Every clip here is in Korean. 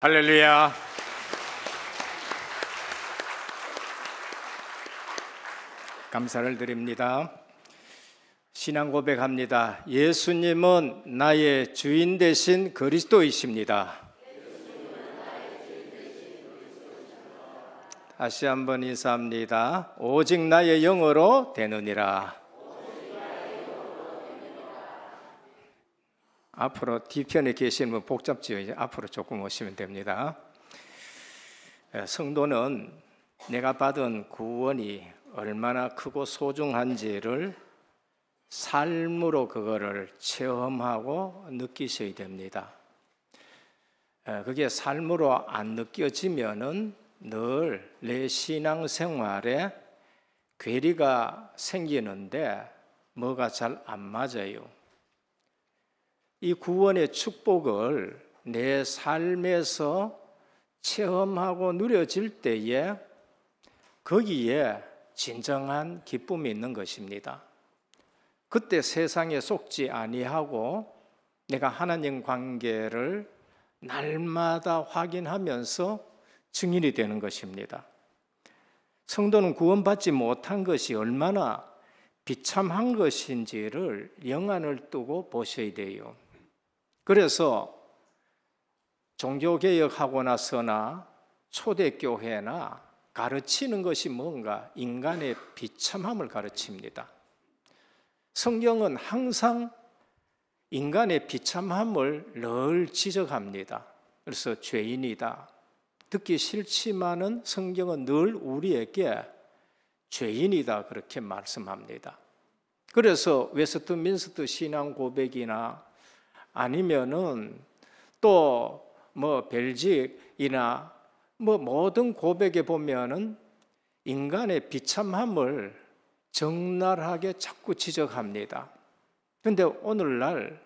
할렐루야. 감사를 드립니다. 신앙 고백합니다. 예수님은 나의 주인 대신 그리스도이십니다. 다시 한번 인사합니다. 오직 나의 영어로 되느니라. 앞으로 뒤편에 계신 분 복잡지요. 이제 앞으로 조금 오시면 됩니다. 예, 성도는 내가 받은 구원이 얼마나 크고 소중한지를 삶으로 그거를 체험하고 느끼셔야 됩니다. 예, 그게 삶으로 안 느껴지면은 늘 내 신앙생활에 괴리가 생기는데 뭐가 잘 안 맞아요. 이 구원의 축복을 내 삶에서 체험하고 누려질 때에 거기에 진정한 기쁨이 있는 것입니다. 그때 세상에 속지 아니하고 내가 하나님 관계를 날마다 확인하면서 증인이 되는 것입니다. 성도는 구원받지 못한 것이 얼마나 비참한 것인지를 영안을 두고 보셔야 돼요. 그래서 종교개혁하고 나서나 초대교회나 가르치는 것이 뭔가 인간의 비참함을 가르칩니다. 성경은 항상 인간의 비참함을 늘 지적합니다. 그래서 죄인이다. 듣기 싫지만은 성경은 늘 우리에게 죄인이다 그렇게 말씀합니다. 그래서 웨스트민스터 신앙 고백이나 아니면은 또 뭐 벨직이나 뭐 모든 고백에 보면은 인간의 비참함을 적나라하게 자꾸 지적합니다. 근데 오늘날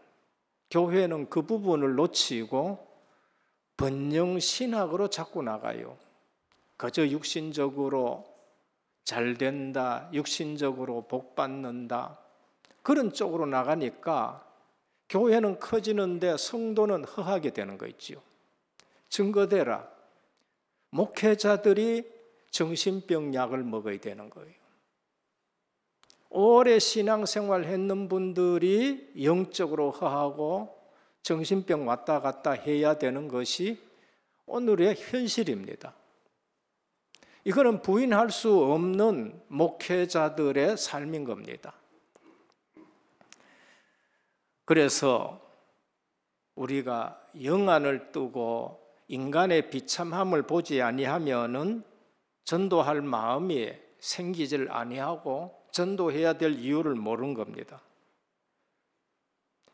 교회는 그 부분을 놓치고 번영 신학으로 자꾸 나가요. 그저 육신적으로 잘 된다, 육신적으로 복 받는다. 그런 쪽으로 나가니까 교회는 커지는데 성도는 허하게 되는 거 있지요. 증거되라. 목회자들이 정신병 약을 먹어야 되는 거예요. 오래 신앙생활 했는 분들이 영적으로 허하고 정신병 왔다 갔다 해야 되는 것이 오늘의 현실입니다. 이거는 부인할 수 없는 목회자들의 삶인 겁니다. 그래서 우리가 영안을 뜨고 인간의 비참함을 보지 아니하면은 전도할 마음이 생기질 아니하고 전도해야 될 이유를 모른 겁니다.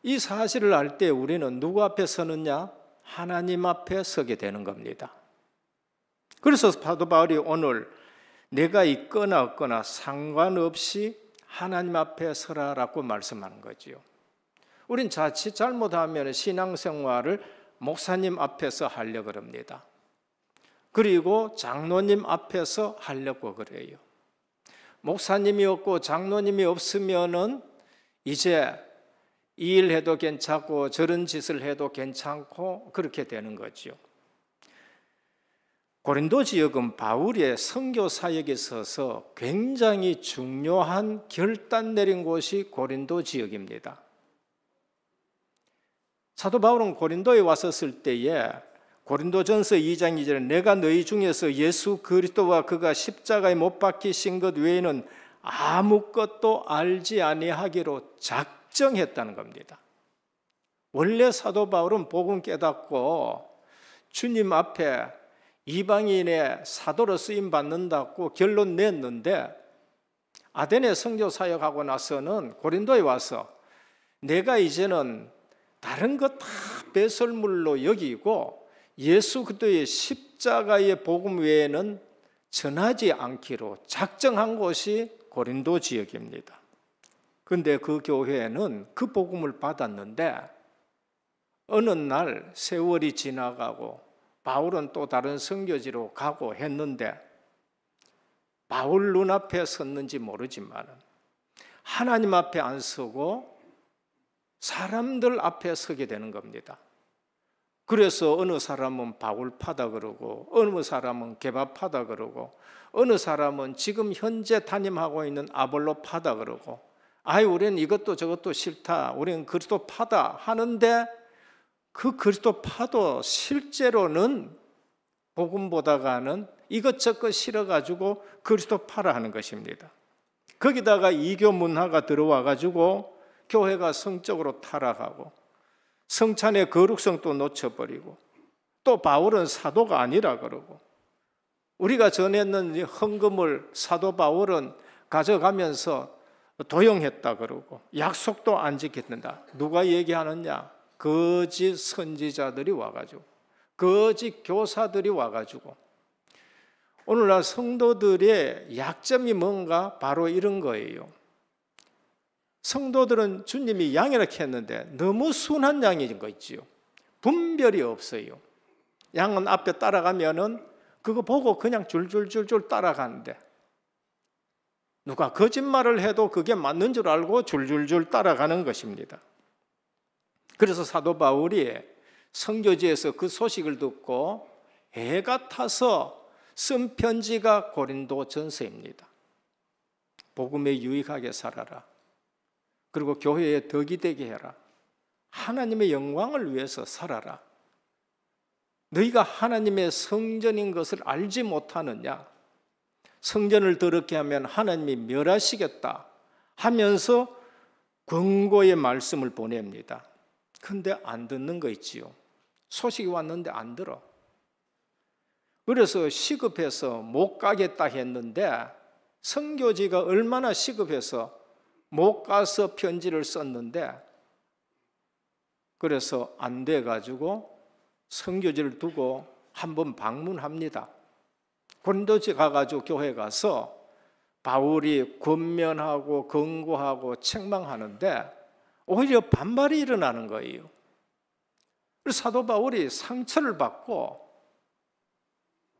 이 사실을 알 때 우리는 누구 앞에 서느냐? 하나님 앞에 서게 되는 겁니다. 그래서 파도 바울이 오늘 내가 있거나 없거나 상관없이 하나님 앞에 서라라고 말씀하는 거지요. 우린 자칫 잘못하면 신앙생활을 목사님 앞에서 하려고 합니다. 그리고 장로님 앞에서 하려고 그래요. 목사님이 없고 장로님이 없으면은 이제 이 일 해도 괜찮고 저런 짓을 해도 괜찮고 그렇게 되는 거죠. 고린도 지역은 바울의 선교 사역에 있어서 굉장히 중요한 결단 내린 곳이 고린도 지역입니다. 사도 바울은 고린도에 왔었을 때에 고린도전서 2장 2절에 내가 너희 중에서 예수 그리스도와 그가 십자가에 못 박히신 것 외에는 아무것도 알지 아니하기로 작정했다는 겁니다. 원래 사도 바울은 복음 깨닫고 주님 앞에 이방인의 사도로 쓰임 받는다고 결론 냈는데 아덴의 성교 사역하고 나서는 고린도에 와서 내가 이제는 다른 것 다 배설물로 여기고 예수 그리스도의 십자가의 복음 외에는 전하지 않기로 작정한 곳이 고린도 지역입니다. 근데 그 교회는 그 복음을 받았는데 어느 날 세월이 지나가고 바울은 또 다른 선교지로 가고 했는데 바울 눈앞에 섰는지 모르지만 하나님 앞에 안 서고 사람들 앞에 서게 되는 겁니다. 그래서 어느 사람은 밥을 파다 그러고 어느 사람은 개밥파다 그러고 어느 사람은 지금 현재 담임하고 있는 아볼로파다 그러고 아이 우리는 이것도 저것도 싫다. 우리는 그리스도파다 하는데 그 그리스도파도 실제로는 복음보다가는 이것저것 싫어 가지고 그리스도파라 하는 것입니다. 거기다가 이교 문화가 들어와 가지고 교회가 성적으로 타락하고 성찬의 거룩성도 놓쳐버리고 또 바울은 사도가 아니라 그러고 우리가 전했는 헌금을 사도 바울은 가져가면서 도용했다 그러고 약속도 안 지켰는다. 누가 얘기하느냐? 거짓 선지자들이 와가지고 거짓 교사들이 와가지고 오늘날 성도들의 약점이 뭔가 바로 이런 거예요. 성도들은 주님이 양이라 했는데 너무 순한 양인 거 있지요. 분별이 없어요. 양은 앞에 따라가면은 그거 보고 그냥 줄줄줄줄 따라가는데 누가 거짓말을 해도 그게 맞는 줄 알고 줄줄줄 따라가는 것입니다. 그래서 사도 바울이 성교지에서 그 소식을 듣고 애가 타서 쓴 편지가 고린도 전서입니다. 복음에 유익하게 살아라. 그리고 교회에 덕이 되게 해라. 하나님의 영광을 위해서 살아라. 너희가 하나님의 성전인 것을 알지 못하느냐? 성전을 더럽게 하면 하나님이 멸하시겠다 하면서 권고의 말씀을 보냅니다. 근데 안 듣는 거 있지요. 소식이 왔는데 안 들어. 그래서 시급해서 못 가겠다 했는데 성교지가 얼마나 시급해서 못 가서 편지를 썼는데 그래서 안 돼 가지고 성교지를 두고 한 번 방문합니다. 고도지 가가지고 교회 가서 바울이 권면하고 권고하고 책망하는데 오히려 반발이 일어나는 거예요. 사도 바울이 상처를 받고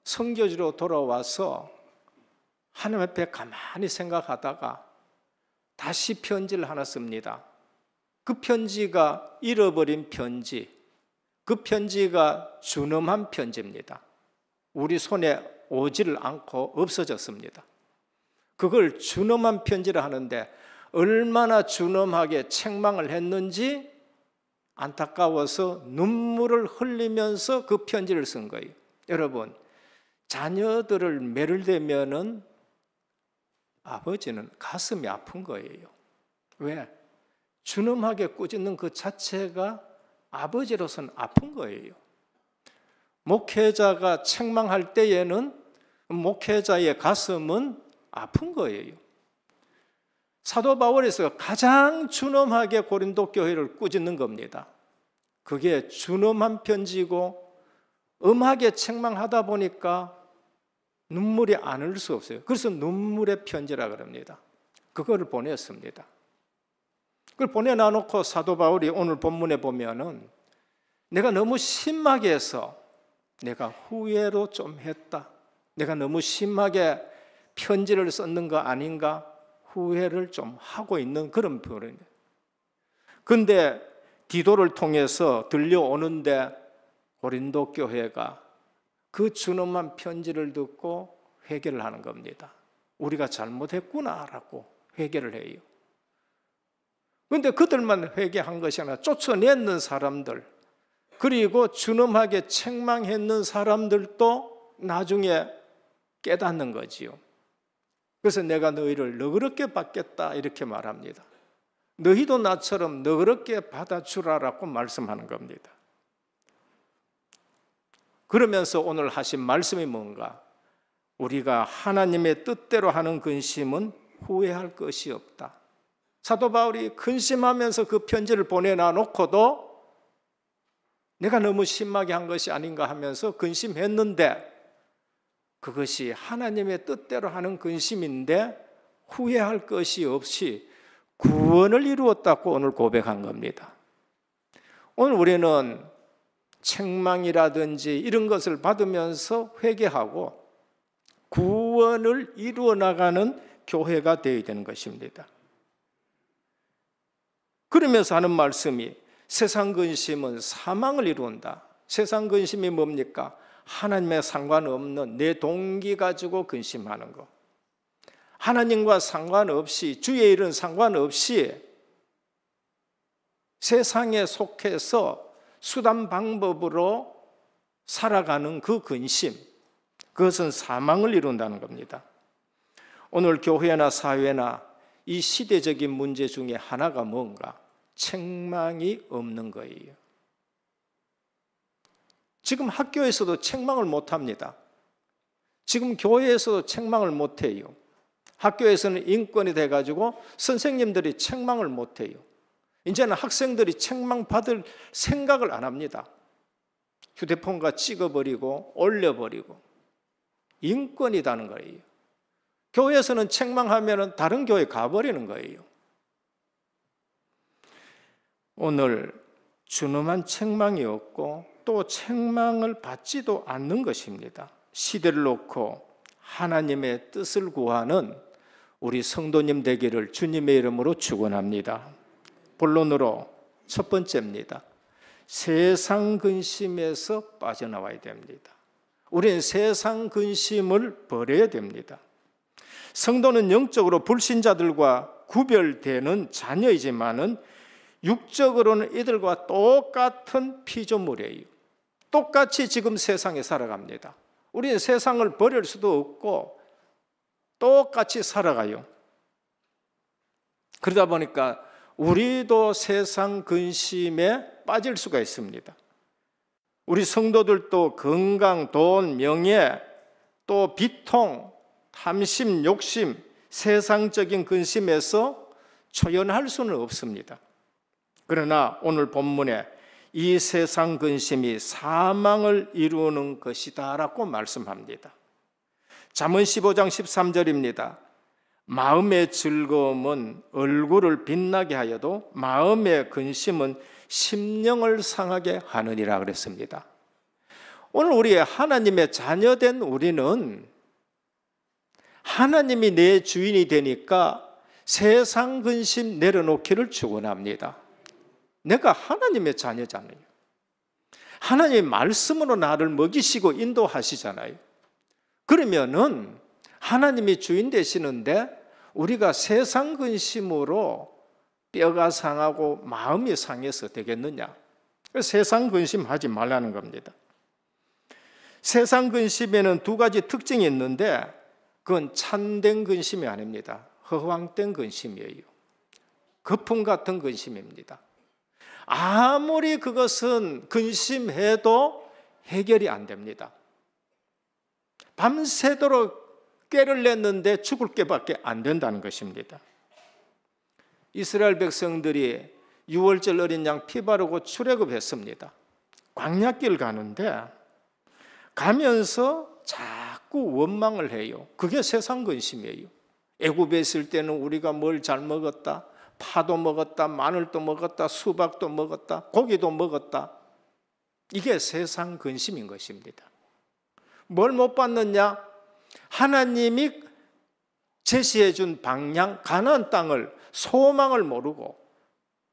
성교지로 돌아와서 하나님 앞에 가만히 생각하다가 다시 편지를 하나 씁니다. 그 편지가 잃어버린 편지, 그 편지가 준엄한 편지입니다. 우리 손에 오지를 않고 없어졌습니다. 그걸 준엄한 편지를 하는데 얼마나 준엄하게 책망을 했는지 안타까워서 눈물을 흘리면서 그 편지를 쓴 거예요. 여러분, 자녀들을 매를 대면은 아버지는 가슴이 아픈 거예요. 왜? 준엄하게 꾸짖는 그 자체가 아버지로서는 아픈 거예요. 목회자가 책망할 때에는 목회자의 가슴은 아픈 거예요. 사도 바울에서 가장 준엄하게 고린도 교회를 꾸짖는 겁니다. 그게 준엄한 편지고 음하게 책망하다 보니까 눈물이 안올수 없어요. 그래서 눈물의 편지라 그럽니다. 그거를 보냈습니다. 그걸 보내놔놓고 사도 바울이 오늘 본문에 보면은 내가 너무 심하게 해서 내가 후회로 좀 했다. 내가 너무 심하게 편지를 썼는 거 아닌가 후회를 좀 하고 있는 그런 표현입니다 근데 디도를 통해서 들려오는데 고린도 교회가 그 주놈만 편지를 듣고 회개를 하는 겁니다. 우리가 잘못했구나라고 회개를 해요. 그런데 그들만 회개한 것이 아니라 쫓아내는 사람들, 그리고 주놈하게 책망했는 사람들도 나중에 깨닫는 거지요. 그래서 내가 너희를 너그럽게 받겠다 이렇게 말합니다. 너희도 나처럼 너그럽게 받아주라라고 말씀하는 겁니다. 그러면서 오늘 하신 말씀이 뭔가? 우리가 하나님의 뜻대로 하는 근심은 후회할 것이 없다. 사도 바울이 근심하면서 그 편지를 보내놔 놓고도 내가 너무 심하게 한 것이 아닌가 하면서 근심했는데 그것이 하나님의 뜻대로 하는 근심인데 후회할 것이 없이 구원을 이루었다고 오늘 고백한 겁니다. 오늘 우리는 책망이라든지 이런 것을 받으면서 회개하고 구원을 이루어 나가는 교회가 되어야 되는 것입니다. 그러면서 하는 말씀이 세상 근심은 사망을 이루는다. 세상 근심이 뭡니까? 하나님에 상관없는 내 동기 가지고 근심하는 것. 하나님과 상관없이 주의 일은 상관없이 세상에 속해서 수단 방법으로 살아가는 그 근심, 그것은 사망을 이룬다는 겁니다. 오늘 교회나 사회나 이 시대적인 문제 중에 하나가 뭔가? 책망이 없는 거예요. 지금 학교에서도 책망을 못 합니다. 지금 교회에서도 책망을 못 해요. 학교에서는 인권이 돼가지고 선생님들이 책망을 못 해요. 이제는 학생들이 책망 받을 생각을 안 합니다. 휴대폰과 찍어버리고 올려버리고 인권이라는 거예요. 교회에서는 책망하면 다른 교회 가버리는 거예요. 오늘 준엄한 책망이 없고 또 책망을 받지도 않는 것입니다. 시대를 놓고 하나님의 뜻을 구하는 우리 성도님 되기를 주님의 이름으로 축원합니다. 본론으로 첫 번째입니다. 세상 근심에서 빠져나와야 됩니다. 우리는 세상 근심을 버려야 됩니다. 성도는 영적으로 불신자들과 구별되는 자녀이지만은 육적으로는 이들과 똑같은 피조물이에요. 똑같이 지금 세상에 살아갑니다. 우리는 세상을 버릴 수도 없고 똑같이 살아가요. 그러다 보니까 우리도 세상 근심에 빠질 수가 있습니다. 우리 성도들도 건강, 돈, 명예, 또 비통, 탐심, 욕심, 세상적인 근심에서 초연할 수는 없습니다. 그러나 오늘 본문에 이 세상 근심이 사망을 이루는 것이다라고 말씀합니다. 잠언 15장 13절입니다. 마음의 즐거움은 얼굴을 빛나게 하여도 마음의 근심은 심령을 상하게 하느니라 그랬습니다. 오늘 우리 하나님의 자녀된 우리는 하나님이 내 주인이 되니까 세상 근심 내려놓기를 축원합니다. 내가 하나님의 자녀잖아요. 하나님의 말씀으로 나를 먹이시고 인도하시잖아요. 그러면은 하나님이 주인 되시는데 우리가 세상 근심으로 뼈가 상하고 마음이 상해서 되겠느냐? 세상 근심하지 말라는 겁니다. 세상 근심에는 두 가지 특징이 있는데 그건 참된 근심이 아닙니다. 허황된 근심이에요. 거품 같은 근심입니다. 아무리 그것은 근심해도 해결이 안 됩니다. 밤새도록 깨를 냈는데 죽을 깨밖에 안 된다는 것입니다. 이스라엘 백성들이 6월절 어린 양 피 바르고 출애굽했습니다. 광약길 가는데 가면서 자꾸 원망을 해요. 그게 세상 근심이에요. 애굽에 있을 때는 우리가 뭘 잘 먹었다. 파도 먹었다. 마늘도 먹었다. 수박도 먹었다. 고기도 먹었다. 이게 세상 근심인 것입니다. 뭘 못 받느냐? 하나님이 제시해 준 방향 가나안 땅을 소망을 모르고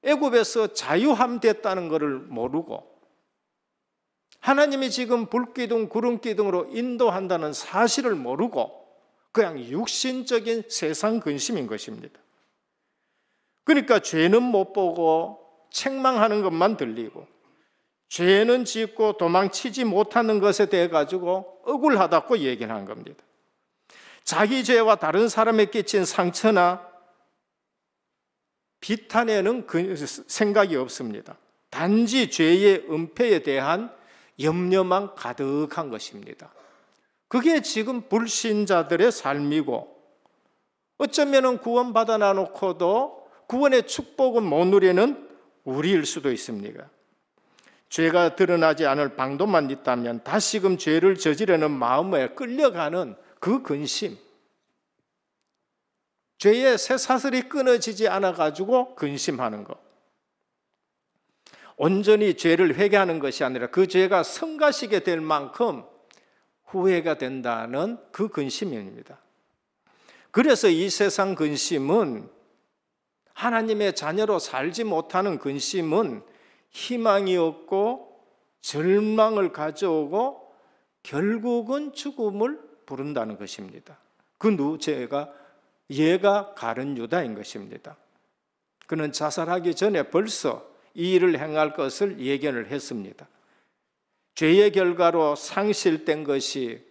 애굽에서 자유함 됐다는 것을 모르고 하나님이 지금 불기둥 구름기둥으로 인도한다는 사실을 모르고 그냥 육신적인 세상 근심인 것입니다. 그러니까 죄는 못 보고 책망하는 것만 들리고 죄는 짓고 도망치지 못하는 것에 대해 가지고 억울하다고 얘기를 한 겁니다. 자기 죄와 다른 사람에 끼친 상처나 비탄에는 그 생각이 없습니다. 단지 죄의 은폐에 대한 염려만 가득한 것입니다. 그게 지금 불신자들의 삶이고 어쩌면 구원받아 놔놓고도 구원의 축복은 못 누리는 우리일 수도 있습니다. 죄가 드러나지 않을 방도만 있다면 다시금 죄를 저지르는 마음에 끌려가는 그 근심, 죄의 새 사슬이 끊어지지 않아 가지고 근심하는 것. 온전히 죄를 회개하는 것이 아니라 그 죄가 성가시게 될 만큼 후회가 된다는 그 근심입니다. 그래서 이 세상 근심은 하나님의 자녀로 살지 못하는 근심은 희망이 없고 절망을 가져오고 결국은 죽음을 부른다는 것입니다. 그 누제가 얘가 가른 유다인 것입니다. 그는 자살하기 전에 벌써 이 일을 행할 것을 예견을 했습니다. 죄의 결과로 상실된 것이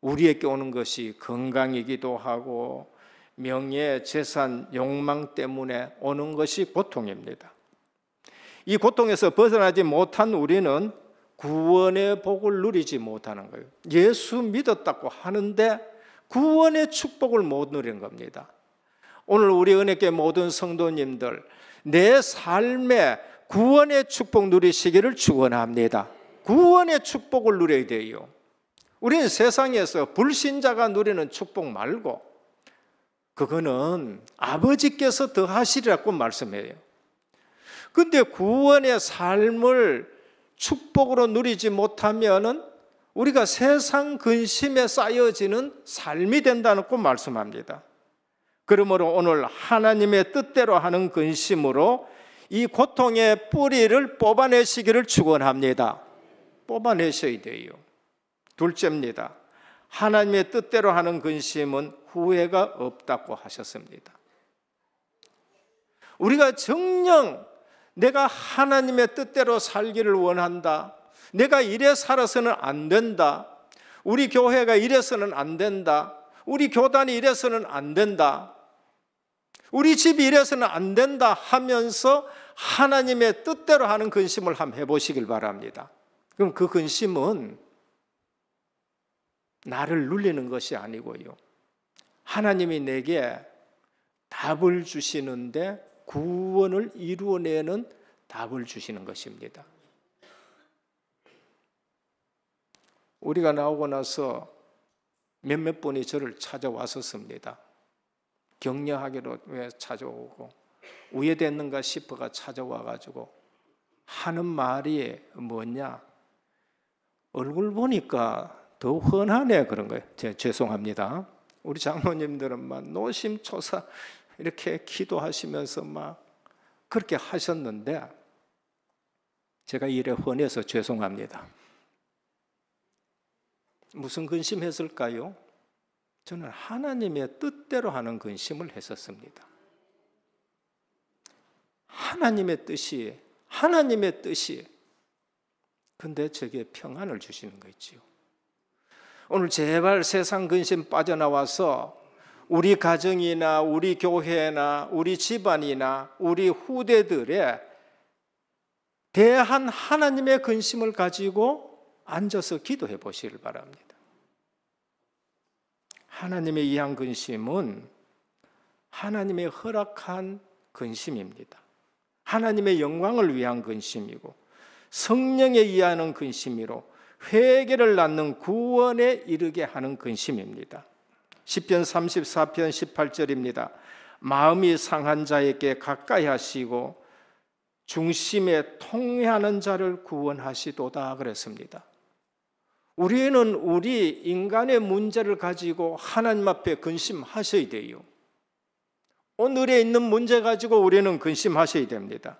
우리에게 오는 것이 건강이기도 하고 명예, 재산, 욕망 때문에 오는 것이 고통입니다. 이 고통에서 벗어나지 못한 우리는 구원의 복을 누리지 못하는 거예요. 예수 믿었다고 하는데 구원의 축복을 못 누린 겁니다. 오늘 우리 은혜께 모든 성도님들 내 삶에 구원의 축복 누리시기를 축원합니다. 구원의 축복을 누려야 돼요. 우리는 세상에서 불신자가 누리는 축복 말고 그거는 아버지께서 더하시리라고 말씀해요. 근데 구원의 삶을 축복으로 누리지 못하면은 우리가 세상 근심에 쌓여지는 삶이 된다고 말씀합니다. 그러므로 오늘 하나님의 뜻대로 하는 근심으로 이 고통의 뿌리를 뽑아내시기를 축원합니다. 뽑아내셔야 돼요. 둘째입니다. 하나님의 뜻대로 하는 근심은 후회가 없다고 하셨습니다. 우리가 정령 내가 하나님의 뜻대로 살기를 원한다. 내가 이래 살아서는 안 된다. 우리 교회가 이래서는 안 된다. 우리 교단이 이래서는 안 된다. 우리 집이 이래서는 안 된다 하면서 하나님의 뜻대로 하는 근심을 한번 해보시길 바랍니다. 그럼 그 근심은 나를 눌리는 것이 아니고요. 하나님이 내게 답을 주시는데 구원을 이루어내는 답을 주시는 것입니다. 우리가 나오고 나서 몇몇 분이 저를 찾아왔었습니다. 격려하기로 왜 찾아오고 우회됐는가 싶어가 찾아와가지고 하는 말이 뭐냐? 얼굴 보니까 더 훤하네 그런 거예요. 죄송합니다. 우리 장로님들은 막 노심초사 이렇게 기도하시면서 막 그렇게 하셨는데 제가 일에 혼해서 죄송합니다. 무슨 근심했을까요? 저는 하나님의 뜻대로 하는 근심을 했었습니다. 하나님의 뜻이 하나님의 뜻이 근데 제게 평안을 주시는 거 있지요. 오늘 제발 세상 근심 빠져나와서 우리 가정이나 우리 교회나 우리 집안이나 우리 후대들에 대한 하나님의 근심을 가지고 앉아서 기도해 보시길 바랍니다. 하나님의 이한 근심은 하나님의 허락한 근심입니다. 하나님의 영광을 위한 근심이고 성령에 의하는 근심이로 회개를 낳는 구원에 이르게 하는 근심입니다. 10편 34편 18절입니다. 마음이 상한 자에게 가까이 하시고 중심에 통회하는 자를 구원하시도다 그랬습니다. 우리는 우리 인간의 문제를 가지고 하나님 앞에 근심하셔야 돼요. 오늘에 있는 문제 가지고 우리는 근심하셔야 됩니다.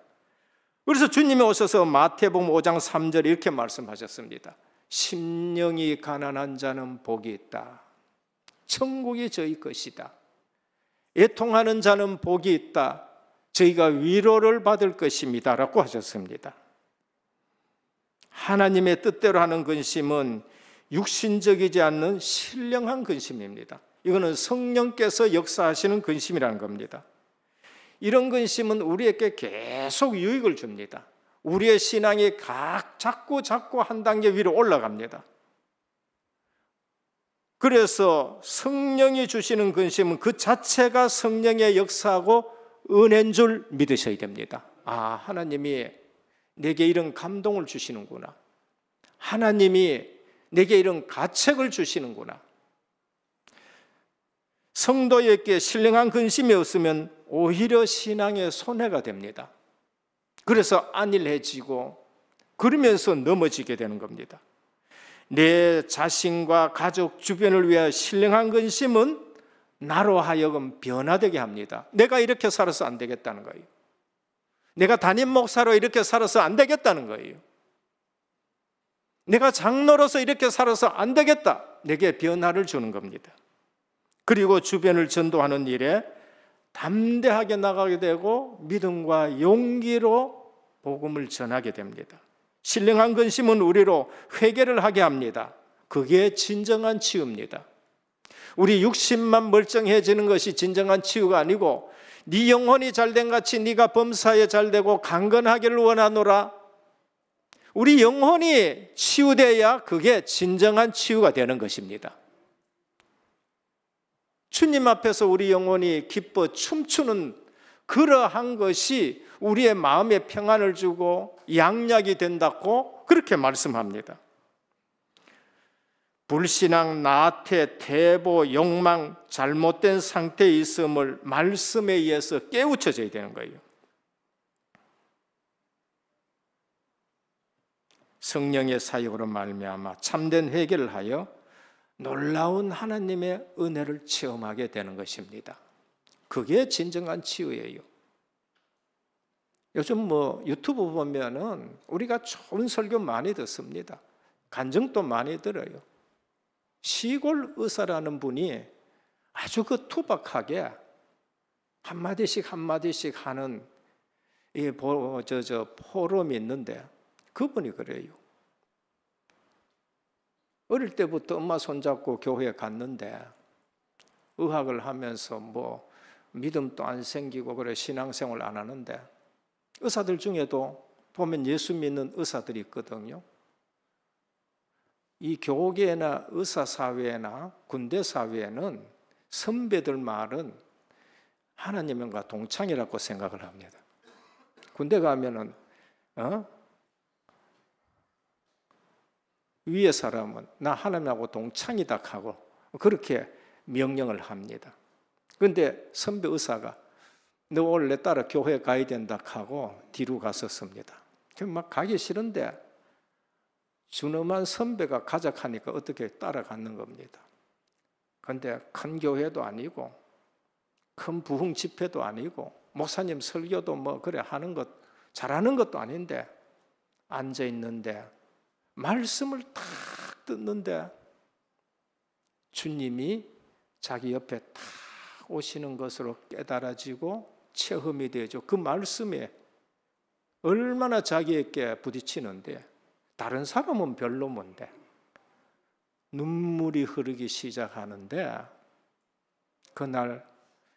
그래서 주님이 오셔서 마태복음 5장 3절 이렇게 말씀하셨습니다. 심령이 가난한 자는 복이 있다. 천국이 저희 것이다. 애통하는 자는 복이 있다. 저희가 위로를 받을 것입니다. 라고 하셨습니다. 하나님의 뜻대로 하는 근심은 육신적이지 않는 신령한 근심입니다. 이거는 성령께서 역사하시는 근심이라는 겁니다. 이런 근심은 우리에게 계속 유익을 줍니다. 우리의 신앙이 각, 자꾸 자꾸 한 단계 위로 올라갑니다. 그래서 성령이 주시는 근심은 그 자체가 성령의 역사하고 은혜인 줄 믿으셔야 됩니다. 아, 하나님이 내게 이런 감동을 주시는구나. 하나님이 내게 이런 가책을 주시는구나. 성도에게 신령한 근심이 없으면 오히려 신앙에 손해가 됩니다. 그래서 안일해지고 그러면서 넘어지게 되는 겁니다. 내 자신과 가족 주변을 위하여 신령한 근심은 나로 하여금 변화되게 합니다. 내가 이렇게 살아서 안 되겠다는 거예요. 내가 담임 목사로 이렇게 살아서 안 되겠다는 거예요. 내가 장로로서 이렇게 살아서 안 되겠다. 내게 변화를 주는 겁니다. 그리고 주변을 전도하는 일에 담대하게 나가게 되고 믿음과 용기로 복음을 전하게 됩니다. 신령한 근심은 우리로 회개를 하게 합니다. 그게 진정한 치유입니다. 우리 육신만 멀쩡해지는 것이 진정한 치유가 아니고 네 영혼이 잘 된 같이 네가 범사에 잘되고 강건하기를 원하노라. 우리 영혼이 치유돼야 그게 진정한 치유가 되는 것입니다. 주님 앞에서 우리 영혼이 기뻐 춤추는 그러한 것이 우리의 마음에 평안을 주고 양약이 된다고 그렇게 말씀합니다. 불신앙, 나태, 대보, 욕망, 잘못된 상태에 있음을 말씀에 의해서 깨우쳐져야 되는 거예요. 성령의 사역으로 말미암아 참된 회개를 하여 놀라운 하나님의 은혜를 체험하게 되는 것입니다. 그게 진정한 치유예요. 요즘 뭐 유튜브 보면은 우리가 좋은 설교 많이 듣습니다. 간증도 많이 들어요. 시골 의사라는 분이 아주 그 투박하게 한마디씩 한마디씩 하는 이저저 포럼이 있는데 그분이 그래요. 어릴 때부터 엄마 손잡고 교회에 갔는데 의학을 하면서 뭐 믿음도 안 생기고 그래 신앙생활 안 하는데 의사들 중에도 보면 예수 믿는 의사들이 있거든요. 이 교계나 의사 사회나 군대 사회는 선배들 말은 하나님과 동창이라고 생각을 합니다. 군대 가면은 어? 위에 사람은 나 하나님하고 동창이다 하고 그렇게 명령을 합니다. 그런데 선배 의사가 너 원래 따라 교회 가야 된다 하고 뒤로 갔었습니다. 그럼 막 가기 싫은데 준엄한 선배가 가자 하니까 어떻게 따라가는 겁니다. 근데 큰 교회도 아니고 큰 부흥 집회도 아니고 목사님 설교도 뭐 그래 하는 것 잘하는 것도 아닌데 앉아 있는데 말씀을 탁 듣는데 주님이 자기 옆에 탁 오시는 것으로 깨달아지고 체험이 되죠. 그 말씀에 얼마나 자기에게 부딪히는데 다른 사람은 별로 뭔데 눈물이 흐르기 시작하는데 그날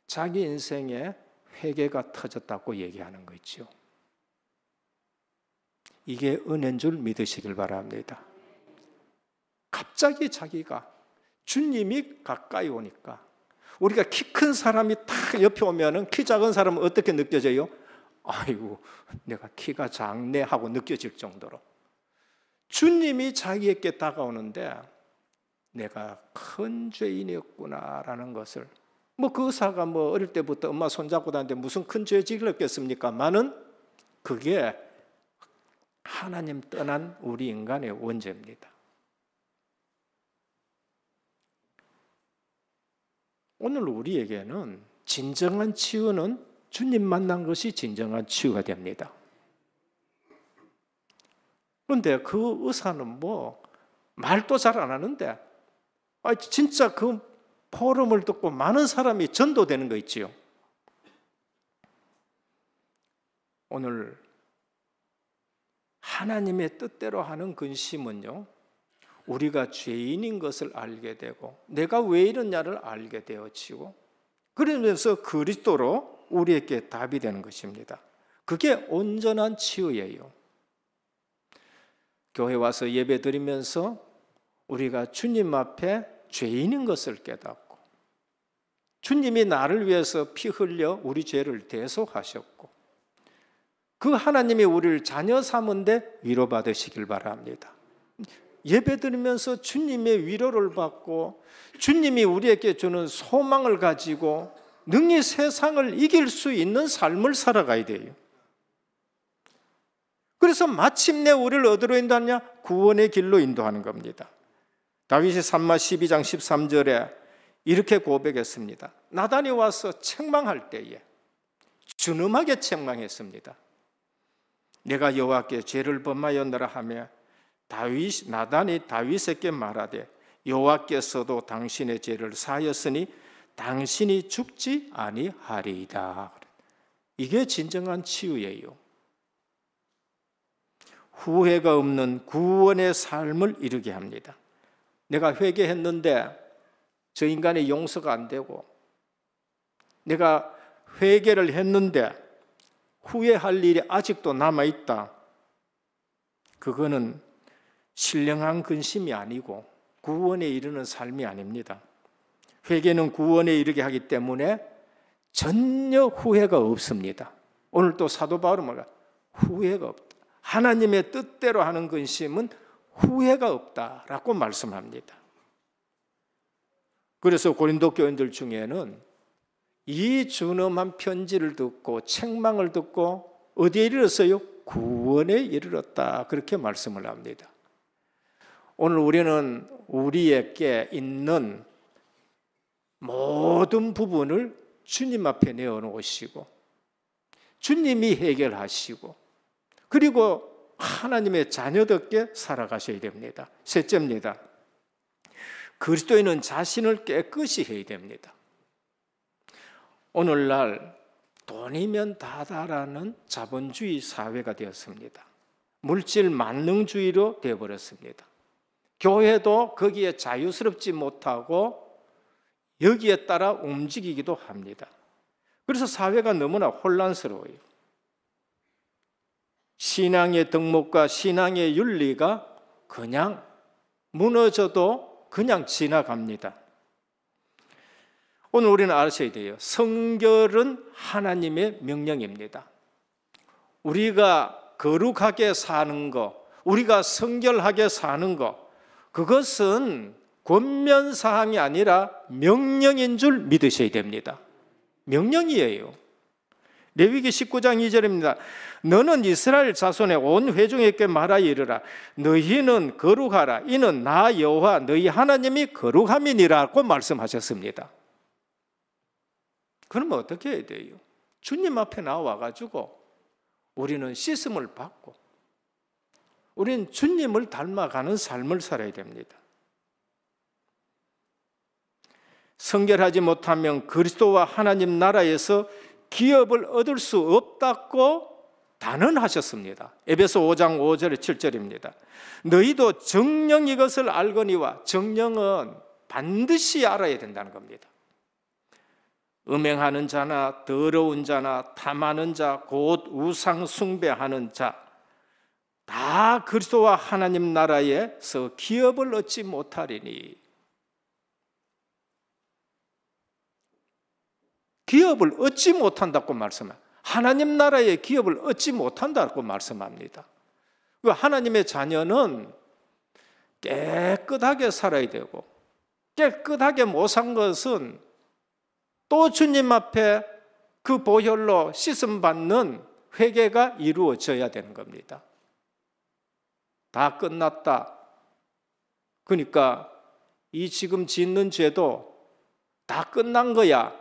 자기 인생에 회개가 터졌다고 얘기하는 거 있죠. 이게 은혜인 줄 믿으시길 바랍니다. 갑자기 자기가 주님이 가까이 오니까 우리가 키 큰 사람이 딱 옆에 오면은 키 작은 사람은 어떻게 느껴져요? 아이고, 내가 키가 작네 하고 느껴질 정도로. 주님이 자기에게 다가오는데 내가 큰 죄인이었구나라는 것을 뭐그 의사가 뭐 어릴 때부터 엄마 손잡고 다는데 무슨 큰죄지겠습니까 많은 그게 하나님 떠난 우리 인간의 원죄입니다. 오늘 우리에게는 진정한 치유는 주님 만난 것이 진정한 치유가 됩니다. 그런데 그 의사는 뭐 말도 잘 안 하는데 진짜 그 포럼을 듣고 많은 사람이 전도되는 거 있지요. 오늘 하나님의 뜻대로 하는 근심은요. 우리가 죄인인 것을 알게 되고 내가 왜 이러냐를 알게 되어지고 그러면서 그리스도로 우리에게 답이 되는 것입니다. 그게 온전한 치유예요. 교회 와서 예배 드리면서 우리가 주님 앞에 죄인인 것을 깨닫고 주님이 나를 위해서 피 흘려 우리 죄를 대속하셨고 그 하나님이 우리를 자녀 삼은데 위로받으시길 바랍니다. 예배드리면서 주님의 위로를 받고 주님이 우리에게 주는 소망을 가지고 능히 세상을 이길 수 있는 삶을 살아가야 돼요. 그래서 마침내 우리를 어디로 인도하냐? 구원의 길로 인도하는 겁니다. 다윗이 산마 12장 13절에 이렇게 고백했습니다. 나단이 와서 책망할 때에 준엄하게 책망했습니다. 내가 여호와께 죄를 범하였노라 하며 다윗 나단이 다윗에게 말하되 여호와께서도 당신의 죄를 사하였으니 당신이 죽지 아니하리이다. 이게 진정한 치유예요. 후회가 없는 구원의 삶을 이루게 합니다. 내가 회개했는데 저 인간의 용서가 안 되고 내가 회개를 했는데 후회할 일이 아직도 남아 있다. 그거는 신령한 근심이 아니고 구원에 이르는 삶이 아닙니다. 회개는 구원에 이르게 하기 때문에 전혀 후회가 없습니다. 오늘 또 사도 바울은 뭐 후회가 없다. 하나님의 뜻대로 하는 근심은 후회가 없다라고 말씀합니다. 그래서 고린도 교인들 중에는 이 준엄한 편지를 듣고 책망을 듣고 어디에 이르렀어요? 구원에 이르렀다. 그렇게 말씀을 합니다. 오늘 우리는 우리에게 있는 모든 부분을 주님 앞에 내어놓으시고 주님이 해결하시고 그리고 하나님의 자녀답게 살아가셔야 됩니다. 셋째입니다. 그리스도인은 자신을 깨끗이 해야 됩니다. 오늘날 돈이면 다다라는 자본주의 사회가 되었습니다. 물질 만능주의로 되어버렸습니다. 교회도 거기에 자유스럽지 못하고 여기에 따라 움직이기도 합니다. 그래서 사회가 너무나 혼란스러워요. 신앙의 덕목과 신앙의 윤리가 그냥 무너져도 그냥 지나갑니다. 오늘 우리는 아야 돼요. 성결은 하나님의 명령입니다. 우리가 거룩하게 사는 것, 우리가 성결하게 사는 것, 그것은 권면 사항이 아니라 명령인 줄 믿으셔야 됩니다. 명령이에요. 레위기 19장 2절입니다. 너는 이스라엘 자손의 온 회중에게 말하 이르라. 너희는 거룩하라. 이는 나 여호와 너희 하나님이 거룩함이니라고 말씀하셨습니다. 그러면 어떻게 해야 돼요? 주님 앞에 나와 가지고 우리는 씻음을 받고 우리는 주님을 닮아가는 삶을 살아야 됩니다. 성결하지 못하면 그리스도와 하나님 나라에서 기업을 얻을 수 없다고 단언하셨습니다. 에베소 5장 5절 7절입니다. 너희도 정령 이것을 알거니와 정령은 반드시 알아야 된다는 겁니다. 음행하는 자나 더러운 자나 탐하는 자 곧 우상 숭배하는 자다 그리스도와 하나님 나라에서 기업을 얻지 못하리니 기업을 얻지 못한다고 말씀해. 하나님 나라의 기업을 얻지 못한다고 말씀합니다. 하나님의 자녀는 깨끗하게 살아야 되고 깨끗하게 못 산 것은 또 주님 앞에 그 보혈로 씻음 받는 회개가 이루어져야 되는 겁니다. 다 끝났다. 그러니까 이 지금 짓는 죄도 다 끝난 거야.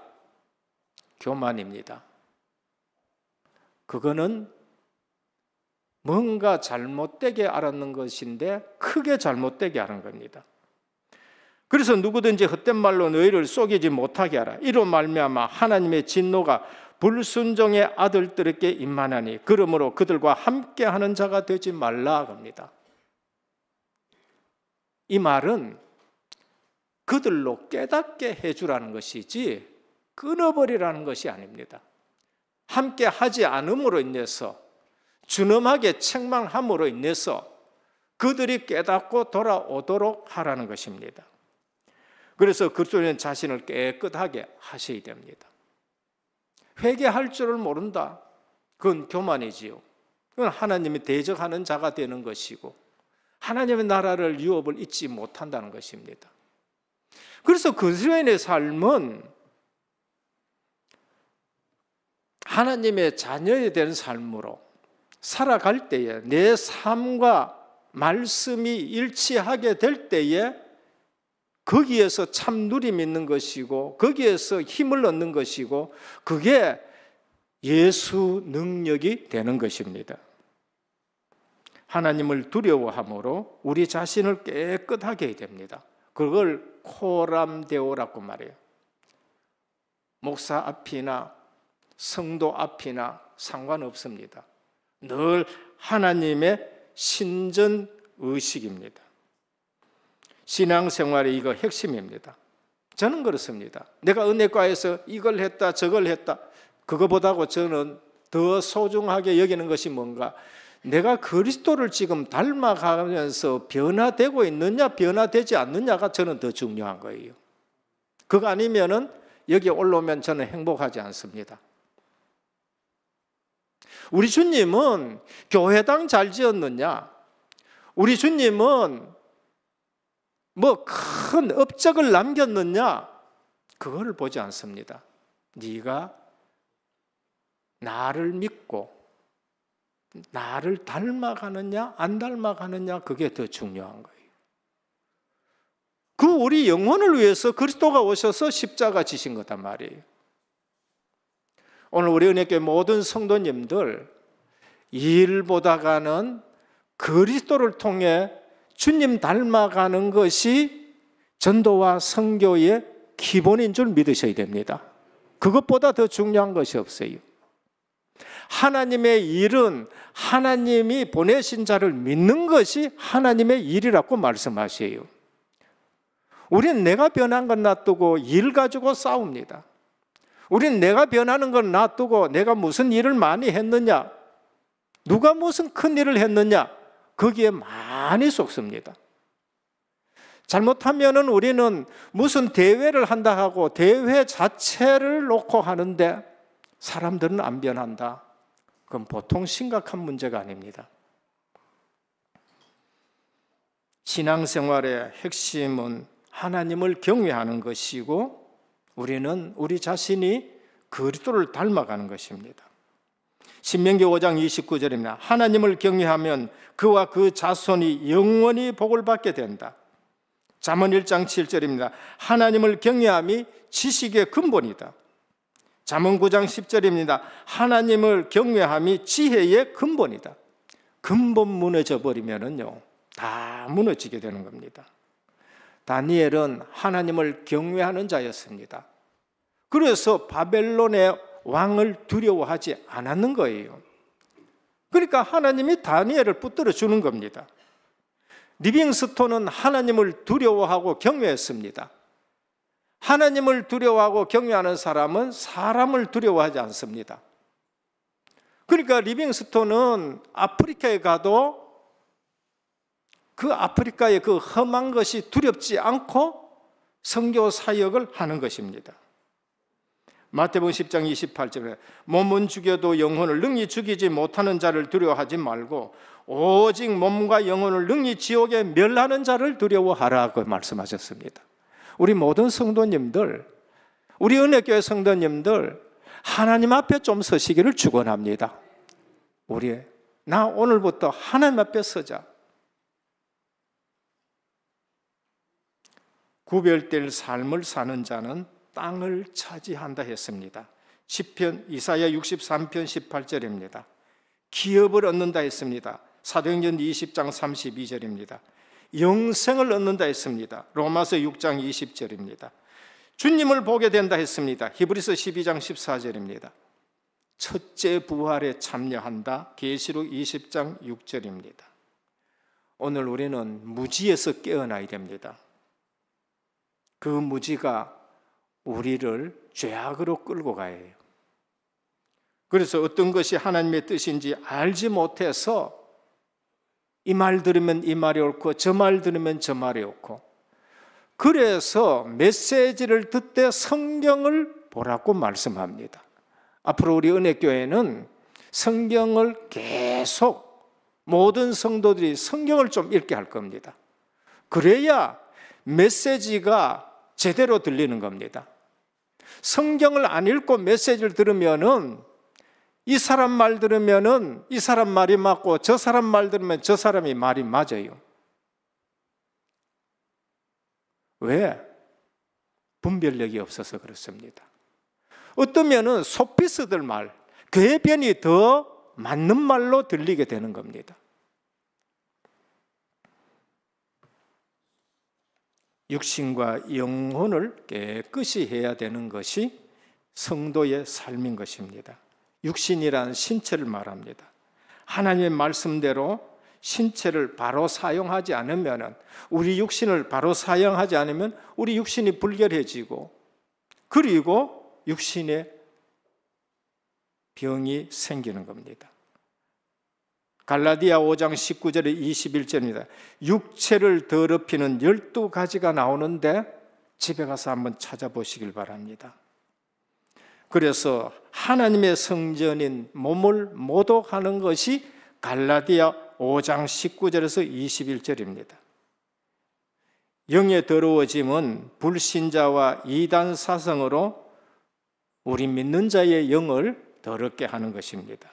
교만입니다. 그거는 뭔가 잘못되게 알았는 것인데 크게 잘못되게 하는 겁니다. 그래서 누구든지 헛된 말로 너희를 속이지 못하게 하라. 이로 말미암아 하나님의 진노가 불순종의 아들들에게 임만하니 그러므로 그들과 함께하는 자가 되지 말라 합니다. 이 말은 그들로 깨닫게 해주라는 것이지 끊어버리라는 것이 아닙니다. 함께 하지 않음으로 인해서 준엄하게 책망함으로 인해서 그들이 깨닫고 돌아오도록 하라는 것입니다. 그래서 그리스도는 자신을 깨끗하게 하셔야 됩니다. 회개할 줄을 모른다. 그건 교만이지요. 그건 하나님이 대적하는 자가 되는 것이고 하나님의 나라를 유업을 잊지 못한다는 것입니다. 그래서 그스도인의 삶은 하나님의 자녀에 대한 삶으로 살아갈 때에 내 삶과 말씀이 일치하게 될 때에 거기에서 참 누림 있는 것이고 거기에서 힘을 얻는 것이고 그게 예수 능력이 되는 것입니다. 하나님을 두려워함으로 우리 자신을 깨끗하게 됩니다. 그걸 코람데오라고 말해요. 목사 앞이나 성도 앞이나 상관없습니다. 늘 하나님의 신전 의식입니다. 신앙생활이 이거 핵심입니다. 저는 그렇습니다. 내가 은혜과에서 이걸 했다 저걸 했다 그거보다고 저는 더 소중하게 여기는 것이 뭔가 내가 그리스도를 지금 닮아가면서 변화되고 있느냐 변화되지 않느냐가 저는 더 중요한 거예요. 그거 아니면은 여기 올라오면 저는 행복하지 않습니다. 우리 주님은 교회당 잘 지었느냐? 우리 주님은 뭐 큰 업적을 남겼느냐? 그거를 보지 않습니다. 네가 나를 믿고 나를 닮아가느냐 안 닮아가느냐 그게 더 중요한 거예요. 그 우리 영혼을 위해서 그리스도가 오셔서 십자가 지신 거단 말이에요. 오늘 우리 은혜교 모든 성도님들 일보다가는 그리스도를 통해 주님 닮아가는 것이 전도와 성교의 기본인 줄 믿으셔야 됩니다. 그것보다 더 중요한 것이 없어요. 하나님의 일은 하나님이 보내신 자를 믿는 것이 하나님의 일이라고 말씀하세요. 우린 내가 변한 건 놔두고 일 가지고 싸웁니다. 우린 내가 변하는 건 놔두고 내가 무슨 일을 많이 했느냐, 누가 무슨 큰 일을 했느냐, 거기에 많이 속습니다. 잘못하면 우리는 무슨 대회를 한다 하고 대회 자체를 놓고 하는데 사람들은 안 변한다. 그건 보통 심각한 문제가 아닙니다. 신앙생활의 핵심은 하나님을 경외하는 것이고 우리는 우리 자신이 그리스도를 닮아가는 것입니다. 신명기 5장 29절입니다. 하나님을 경외하면 그와 그 자손이 영원히 복을 받게 된다. 잠언 1장 7절입니다. 하나님을 경외함이 지식의 근본이다. 잠언 9장 10절입니다. 하나님을 경외함이 지혜의 근본이다. 근본 무너져 버리면은요. 다 무너지게 되는 겁니다. 다니엘은 하나님을 경외하는 자였습니다. 그래서 바벨론의 왕을 두려워하지 않았는 거예요. 그러니까 하나님이 다니엘을 붙들어 주는 겁니다. 리빙스톤은 하나님을 두려워하고 경외했습니다. 하나님을 두려워하고 경외하는 사람은 사람을 두려워하지 않습니다. 그러니까 리빙스톤은 아프리카에 가도 그 아프리카의 그 험한 것이 두렵지 않고 성교 사역을 하는 것입니다. 마태복음 10장 28절에 몸은 죽여도 영혼을 능히 죽이지 못하는 자를 두려워하지 말고 오직 몸과 영혼을 능히 지옥에 멸하는 자를 두려워하라 고 그 말씀하셨습니다. 우리 모든 성도님들, 우리 은혜교회 성도님들, 하나님 앞에 좀 서시기를 축원합니다. 우리 나 오늘부터 하나님 앞에 서자. 구별될 삶을 사는 자는 땅을 차지한다 했습니다. 10편 이사야 63편 18절입니다. 기업을 얻는다 했습니다. 사도행전 20장 32절입니다. 영생을 얻는다 했습니다. 로마서 6장 20절입니다. 주님을 보게 된다 했습니다. 히브리서 12장 14절입니다. 첫째 부활에 참여한다. 계시록 20장 6절입니다. 오늘 우리는 무지에서 깨어나야 됩니다. 그 무지가 우리를 죄악으로 끌고 가요. 야해 그래서 어떤 것이 하나님의 뜻인지 알지 못해서 이말 들으면 이 말이 옳고 저 말 들으면 저 말이 옳고 그래서 메시지를 듣되 성경을 보라고 말씀합니다. 앞으로 우리 은혜교회는 성경을 계속 모든 성도들이 성경을 좀 읽게 할 겁니다. 그래야 메시지가 제대로 들리는 겁니다. 성경을 안 읽고 메시지를 들으면은 이 사람 말 들으면은 이 사람 말이 맞고 저 사람 말 들으면 저 사람이 말이 맞아요. 왜? 분별력이 없어서 그렇습니다. 어떠면은 소피스들 말, 괴변이 더 맞는 말로 들리게 되는 겁니다. 육신과 영혼을 깨끗이 해야 되는 것이 성도의 삶인 것입니다. 육신이라는 신체를 말합니다. 하나님의 말씀대로 신체를 바로 사용하지 않으면 우리 육신을 바로 사용하지 않으면 우리 육신이 불결해지고 그리고 육신에 병이 생기는 겁니다. 갈라디아 5장 19절에 21절입니다. 육체를 더럽히는 12가지가 나오는데 집에 가서 한번 찾아보시길 바랍니다. 그래서 하나님의 성전인 몸을 모독하는 것이 갈라디아 5장 19절에서 21절입니다. 영의 더러워짐은 불신자와 이단 사성으로 우리 믿는 자의 영을 더럽게 하는 것입니다.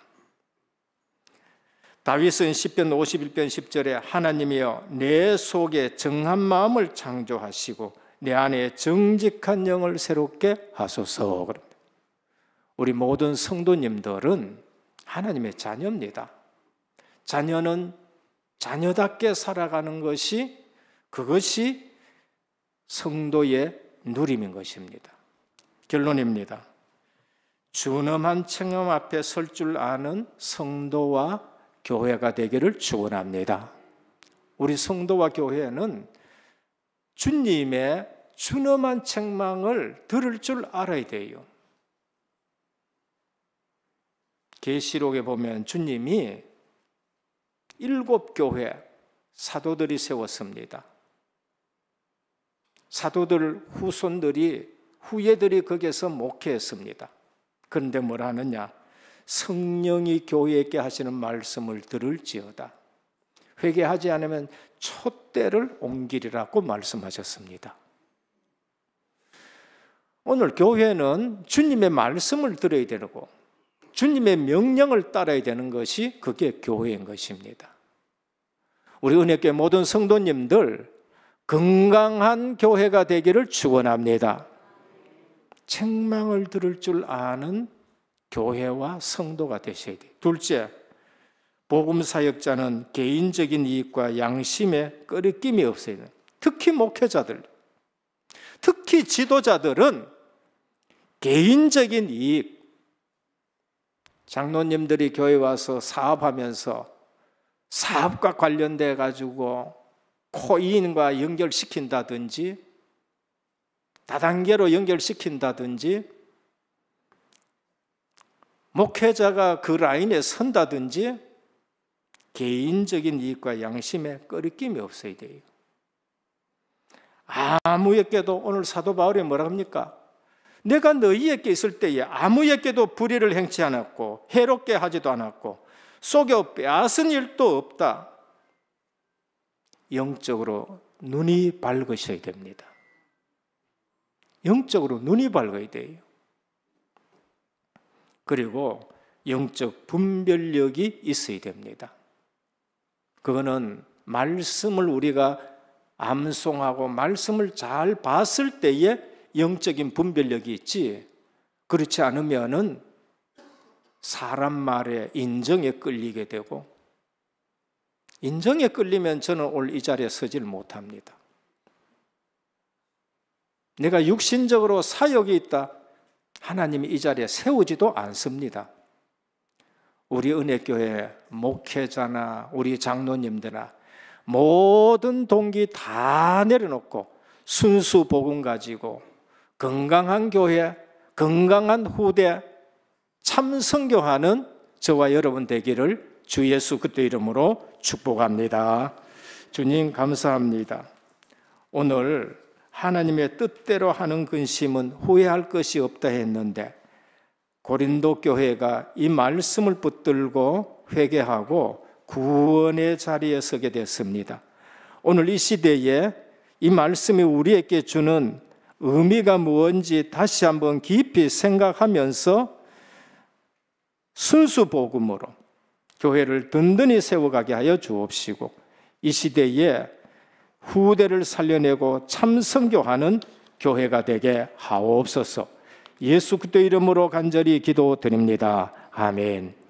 다윗은 10편 51편 10절에 하나님이여 내 속에 정한 마음을 창조하시고 내 안에 정직한 영을 새롭게 하소서. 우리 모든 성도님들은 하나님의 자녀입니다. 자녀는 자녀답게 살아가는 것이 그것이 성도의 누림인 것입니다. 결론입니다. 주엄한책렴 앞에 설 줄 아는 성도와 교회가 되기를 축원합니다. 우리 성도와 교회는 주님의 주엄한 책망을 들을 줄 알아야 돼요. 계시록에 보면 주님이 일곱 교회 사도들이 세웠습니다. 사도들 후손들이 후예들이 거기에서 목회했습니다. 그런데 뭘 하느냐? 성령이 교회에게 하시는 말씀을 들을지어다. 회개하지 않으면 촛대를 옮기리라고 말씀하셨습니다. 오늘 교회는 주님의 말씀을 들어야 되고 주님의 명령을 따라야 되는 것이 그게 교회인 것입니다. 우리 은혜교 모든 성도님들 건강한 교회가 되기를 축원합니다. 책망을 들을 줄 아는 교회와 성도가 되셔야 돼 둘째, 복음 사역자는 개인적인 이익과 양심에 끄리낌이 없어야 돼 특히 목회자들, 특히 지도자들은 개인적인 이익, 장로님들이 교회 와서 사업하면서 사업과 관련돼 가지고 코인과 연결시킨다든지 다단계로 연결시킨다든지 목회자가 그 라인에 선다든지 개인적인 이익과 양심에 끌리낌이 없어야 돼요. 아무에게도 오늘 사도 바울이 뭐라 합니까? 내가 너희에게 있을 때에 아무에게도 불의를 행치 않았고 해롭게 하지도 않았고 속여 빼앗은 일도 없다. 영적으로 눈이 밝으셔야 됩니다. 영적으로 눈이 밝아야 돼요. 그리고 영적 분별력이 있어야 됩니다. 그거는 말씀을 우리가 암송하고 말씀을 잘 봤을 때에 영적인 분별력이 있지 그렇지 않으면은 사람 말에 인정에 끌리게 되고 인정에 끌리면 저는 오늘 이 자리에 서질 못합니다. 내가 육신적으로 사역이 있다. 하나님이 이 자리에 세우지도 않습니다. 우리 은혜교회 목회자나 우리 장로님들나 모든 동기 다 내려놓고 순수 복음 가지고 건강한 교회, 건강한 후대, 참 성교하는 저와 여러분 되기를 주 예수 그때 이름으로 축복합니다. 주님 감사합니다. 오늘 하나님의 뜻대로 하는 근심은 후회할 것이 없다 했는데 고린도 교회가 이 말씀을 붙들고 회개하고 구원의 자리에 서게 됐습니다. 오늘 이 시대에 이 말씀이 우리에게 주는 의미가 무엇인지 다시 한번 깊이 생각하면서 순수 복음으로 교회를 든든히 세워가게 하여 주옵시고 이 시대에 후대를 살려내고 참 성교하는 교회가 되게 하옵소서. 예수 그리스도 이름으로 간절히 기도드립니다. 아멘.